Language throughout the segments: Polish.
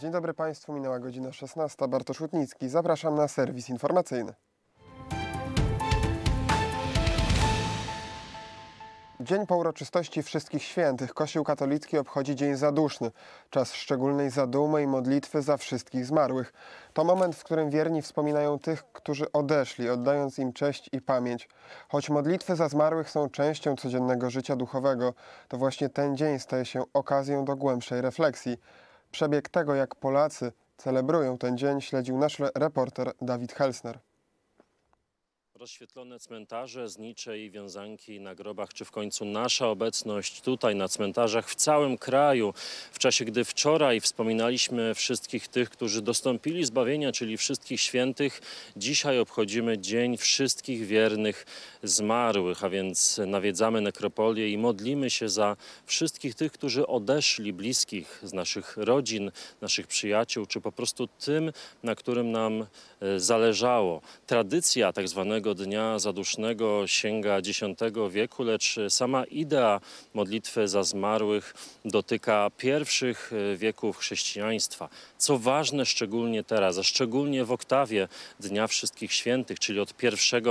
Dzień dobry Państwu, minęła godzina 16. Bartosz Łutnicki, zapraszam na serwis informacyjny. Dzień po uroczystości Wszystkich Świętych Kościół katolicki obchodzi Dzień Zaduszny, czas szczególnej zadumy i modlitwy za wszystkich zmarłych. To moment, w którym wierni wspominają tych, którzy odeszli, oddając im cześć i pamięć. Choć modlitwy za zmarłych są częścią codziennego życia duchowego, to właśnie ten dzień staje się okazją do głębszej refleksji. Przebieg tego, jak Polacy celebrują ten dzień, śledził nasz reporter Dawid Helsner. Rozświetlone cmentarze, znicze i wiązanki na grobach, czy w końcu nasza obecność tutaj na cmentarzach w całym kraju, w czasie gdy wczoraj wspominaliśmy wszystkich tych, którzy dostąpili zbawienia, czyli wszystkich świętych, dzisiaj obchodzimy Dzień Wszystkich Wiernych Zmarłych, a więc nawiedzamy nekropolię i modlimy się za wszystkich tych, którzy odeszli bliskich z naszych rodzin, naszych przyjaciół, czy po prostu tym, na którym nam e, zależało. Tradycja tak zwanego tego dnia zadusznego sięga X wieku, lecz sama idea modlitwy za zmarłych dotyka pierwszych wieków chrześcijaństwa. Co ważne szczególnie teraz, a szczególnie w oktawie Dnia Wszystkich Świętych, czyli od 1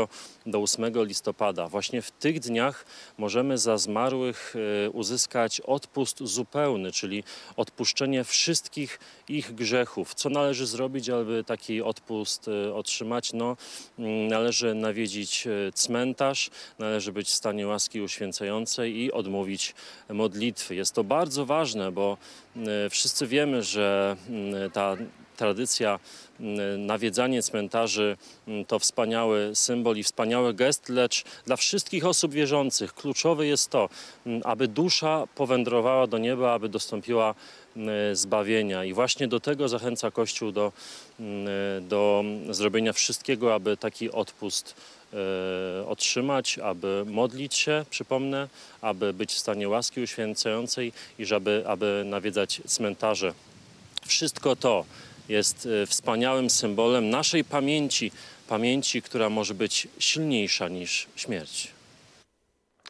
do 8 listopada. Właśnie w tych dniach możemy za zmarłych e, uzyskać odpust zupełny, czyli odpuszczenie wszystkich ich grzechów. Co należy zrobić, aby taki odpust e, otrzymać? No, mm, należy na nawiedzić e, cmentarz, należy być w stanie łaski uświęcającej i odmówić modlitwy. Jest to bardzo ważne, bo e, wszyscy wiemy, że mm, ta tradycja mm, nawiedzanie cmentarzy mm, to wspaniały symbol i wspaniały gest, lecz dla wszystkich osób wierzących kluczowe jest to, mm, aby dusza powędrowała do nieba, aby dostąpiła zbawienia. I właśnie do tego zachęca Kościół do, do zrobienia wszystkiego, aby taki odpust e, otrzymać, aby modlić się, przypomnę, aby być w stanie łaski uświęcającej i żeby, aby nawiedzać cmentarze. Wszystko to jest e, wspaniałym symbolem naszej pamięci, pamięci, która może być silniejsza niż śmierć.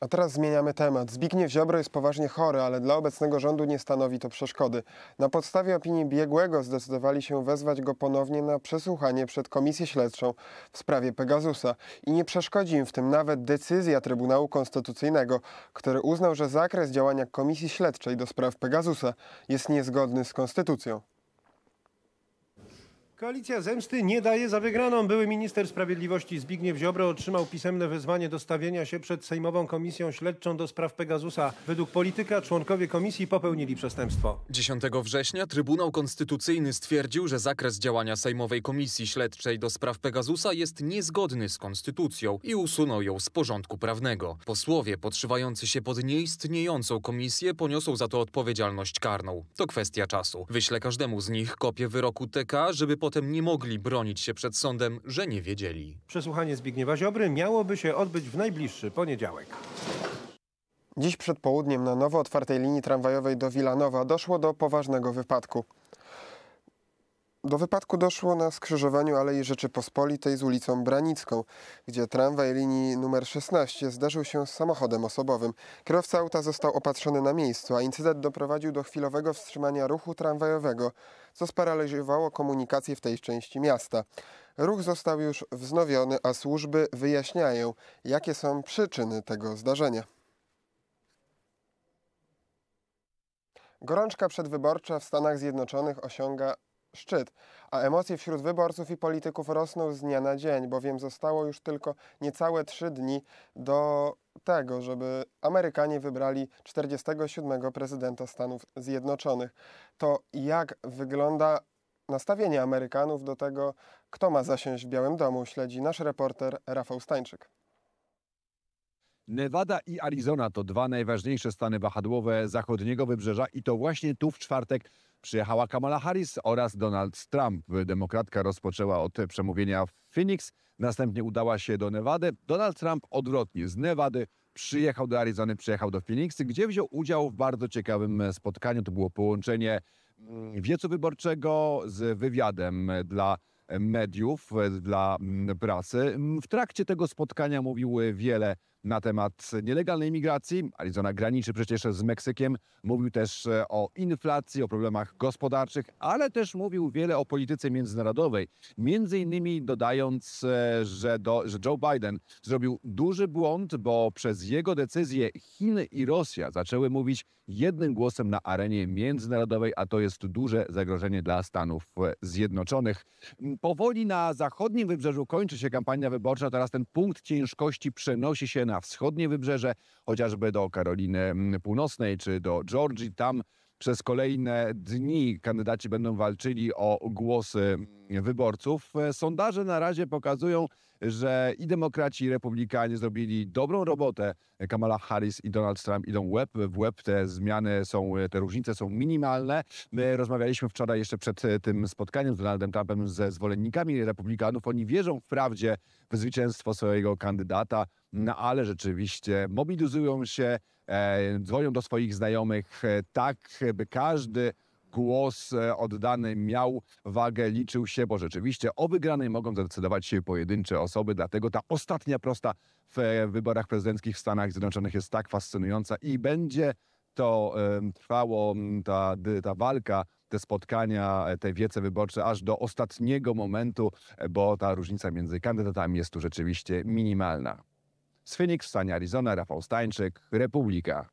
A teraz zmieniamy temat. Zbigniew Ziobro jest poważnie chory, ale dla obecnego rządu nie stanowi to przeszkody. Na podstawie opinii biegłego zdecydowali się wezwać go ponownie na przesłuchanie przed komisję śledczą w sprawie Pegasusa. I nie przeszkodzi im w tym nawet decyzja Trybunału Konstytucyjnego, który uznał, że zakres działania komisji śledczej do spraw Pegasusa jest niezgodny z konstytucją. Koalicja Zemsty nie daje za wygraną. Były minister sprawiedliwości Zbigniew Ziobro otrzymał pisemne wezwanie do stawienia się przed Sejmową Komisją Śledczą do spraw Pegasusa. Według polityka członkowie komisji popełnili przestępstwo. 10 września Trybunał Konstytucyjny stwierdził, że zakres działania Sejmowej Komisji Śledczej do spraw Pegasusa jest niezgodny z konstytucją i usunął ją z porządku prawnego. Posłowie podszywający się pod nieistniejącą komisję poniosą za to odpowiedzialność karną. To kwestia czasu. Wyślę każdemu z nich kopię wyroku TK, żeby po potem nie mogli bronić się przed sądem, że nie wiedzieli. Przesłuchanie Zbigniewa Ziobry miałoby się odbyć w najbliższy poniedziałek. Dziś przed południem na nowo otwartej linii tramwajowej do Wilanowa doszło do poważnego wypadku. Do wypadku doszło na skrzyżowaniu Alei Rzeczypospolitej z ulicą Branicką, gdzie tramwaj linii numer 16 zderzył się z samochodem osobowym. Kierowca auta został opatrzony na miejscu, a incydent doprowadził do chwilowego wstrzymania ruchu tramwajowego, co sparaliżowało komunikację w tej części miasta. Ruch został już wznowiony, a służby wyjaśniają, jakie są przyczyny tego zdarzenia. Gorączka przedwyborcza w Stanach Zjednoczonych osiąga szczyt, a emocje wśród wyborców i polityków rosną z dnia na dzień, bowiem zostało już tylko niecałe trzy dni do tego, żeby Amerykanie wybrali 47. prezydenta Stanów Zjednoczonych. To jak wygląda nastawienie Amerykanów do tego, kto ma zasiąść w Białym Domu, śledzi nasz reporter Rafał Stańczyk. Nevada i Arizona to dwa najważniejsze stany wahadłowe zachodniego wybrzeża i to właśnie tu w czwartek Przyjechała Kamala Harris oraz Donald Trump. Demokratka rozpoczęła od przemówienia w Phoenix, następnie udała się do Nevady. Donald Trump odwrotnie z Nevady przyjechał do Arizony, przyjechał do Phoenix, gdzie wziął udział w bardzo ciekawym e, spotkaniu. To było połączenie mm, wiecu wyborczego z wywiadem e, dla e, mediów, dla mm, prasy. W trakcie tego spotkania mówił wiele na temat nielegalnej imigracji. Arizona graniczy przecież z Meksykiem. Mówił też e, o inflacji, o problemach gospodarczych, ale też mówił wiele o polityce międzynarodowej. Między innymi dodając, e, że, do, że Joe Biden zrobił duży błąd, bo przez jego decyzję Chiny i Rosja zaczęły mówić jednym głosem na arenie międzynarodowej, a to jest duże zagrożenie dla Stanów e, Zjednoczonych. Mm, powoli na zachodnim wybrzeżu kończy się kampania wyborcza. Teraz ten punkt ciężkości przenosi się na wschodnie wybrzeże, chociażby do Karoliny mm, Północnej czy do Georgii. Tam przez kolejne dni kandydaci będą walczyli o głosy mm, wyborców. E, sondaże na razie pokazują, że i demokraci, i republikanie zrobili dobrą robotę. Kamala Harris i Donald Trump idą łeb w łeb. Te zmiany są, te różnice są minimalne. My rozmawialiśmy wczoraj jeszcze przed e, tym spotkaniem z Donaldem Trumpem ze zwolennikami republikanów. Oni wierzą wprawdzie w zwycięstwo swojego kandydata, no ale rzeczywiście mobilizują się, e, dzwonią do swoich znajomych e, tak, by każdy głos e, oddany miał wagę, liczył się, bo rzeczywiście o wygranej mogą zdecydować się pojedyncze osoby, dlatego ta ostatnia prosta w e, wyborach prezydenckich w Stanach Zjednoczonych jest tak fascynująca i będzie to trwało, ta, ta walka, te spotkania, e, te wiece wyborcze aż do ostatniego momentu, bo ta różnica między kandydatami jest tu rzeczywiście minimalna. Z Phoenix w stanie Arizona, Rafał Stańczyk, Republika.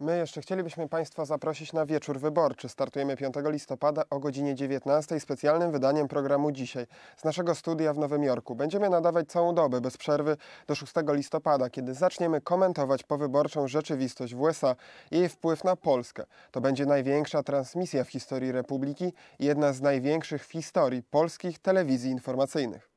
My jeszcze chcielibyśmy Państwa zaprosić na wieczór wyborczy. Startujemy 5 listopada o godzinie 19 specjalnym wydaniem programu Dzisiaj z naszego studia w Nowym Jorku. Będziemy nadawać całą dobę bez przerwy do 6 listopada, kiedy zaczniemy komentować powyborczą rzeczywistość w USA i jej wpływ na Polskę. To będzie największa transmisja w historii Republiki i jedna z największych w historii polskich telewizji informacyjnych.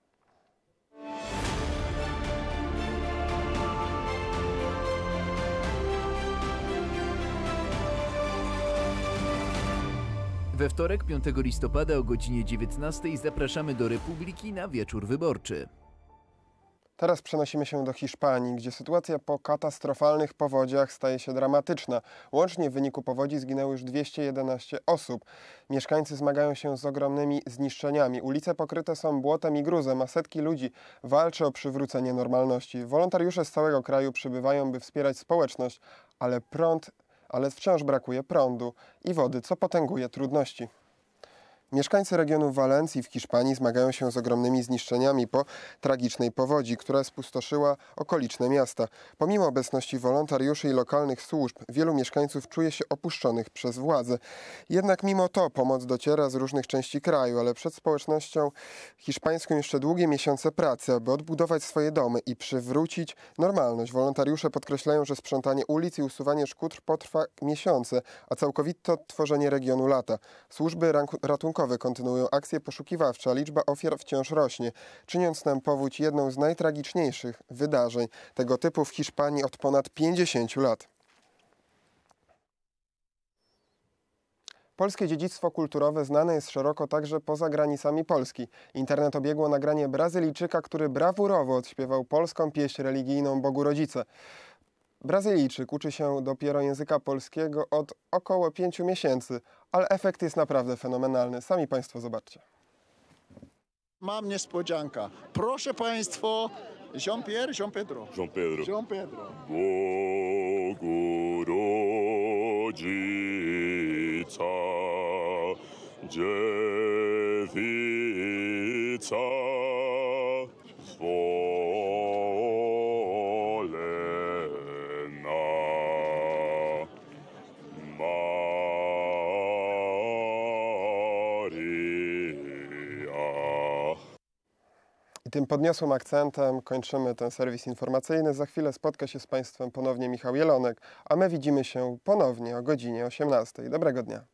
We wtorek 5 listopada o godzinie 19 zapraszamy do Republiki na wieczór wyborczy. Teraz przenosimy się do Hiszpanii, gdzie sytuacja po katastrofalnych powodziach staje się dramatyczna. Łącznie w wyniku powodzi zginęło już 211 osób. Mieszkańcy zmagają się z ogromnymi zniszczeniami. Ulice pokryte są błotem i gruzem, a setki ludzi walczy o przywrócenie normalności. Wolontariusze z całego kraju przybywają, by wspierać społeczność, ale prąd ale wciąż brakuje prądu i wody, co potęguje trudności. Mieszkańcy regionu Walencji w Hiszpanii zmagają się z ogromnymi zniszczeniami po tragicznej powodzi, która spustoszyła okoliczne miasta. Pomimo obecności wolontariuszy i lokalnych służb, wielu mieszkańców czuje się opuszczonych przez władze. Jednak mimo to pomoc dociera z różnych części kraju, ale przed społecznością hiszpańską jeszcze długie miesiące pracy, aby odbudować swoje domy i przywrócić normalność. Wolontariusze podkreślają, że sprzątanie ulic i usuwanie szkód potrwa miesiące, a całkowite odtworzenie regionu lata. Służby ratunkowe kontynuują akcje poszukiwawcze, a liczba ofiar wciąż rośnie, czyniąc nam powódź jedną z najtragiczniejszych wydarzeń tego typu w Hiszpanii od ponad 50 lat. Polskie dziedzictwo kulturowe znane jest szeroko także poza granicami Polski. Internet obiegło nagranie Brazylijczyka, który brawurowo odśpiewał polską pieśń religijną Bogu Rodzice. Brazylijczyk uczy się dopiero języka polskiego od około 5 miesięcy, ale efekt jest naprawdę fenomenalny. Sami Państwo zobaczcie. Mam niespodzianka. Proszę Państwo, Jean-Pierre, Jean-Pedro. Jean-Pedro. Jean-Pedro. dziewica. tym podniosłym akcentem kończymy ten serwis informacyjny. Za chwilę spotka się z Państwem ponownie Michał Jelonek, a my widzimy się ponownie o godzinie 18. Dobrego dnia.